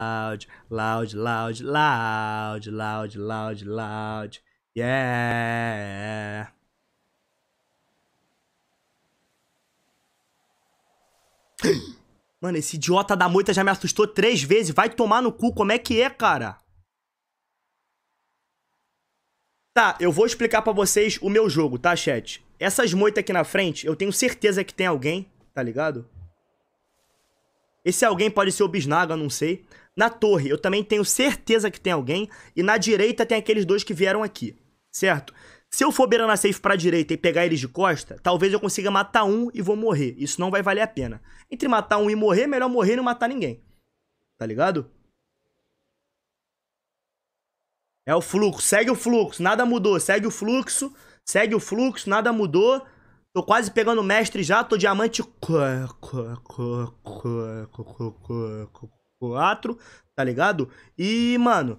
loud, loud, loud, loud, loud, loud, loud. Yeah. Mano, esse idiota da moita já me assustou três vezes. Vai tomar no cu, como é que é, cara? Tá, eu vou explicar para vocês o meu jogo, tá, chat? Essas moitas aqui na frente, eu tenho certeza que tem alguém, tá ligado? Esse alguém pode ser o Bisnaga, não sei. Na torre, eu também tenho certeza que tem alguém. E na direita tem aqueles dois que vieram aqui, certo? Se eu for beirando a safe pra direita e pegar eles de costa, talvez eu consiga matar um e vou morrer. Isso não vai valer a pena. Entre matar um e morrer, melhor morrer e não matar ninguém. Tá ligado? É o fluxo, segue o fluxo, nada mudou. Segue o fluxo, segue o fluxo, nada mudou. Tô quase pegando o mestre já, tô diamante 4, tá ligado? E, mano,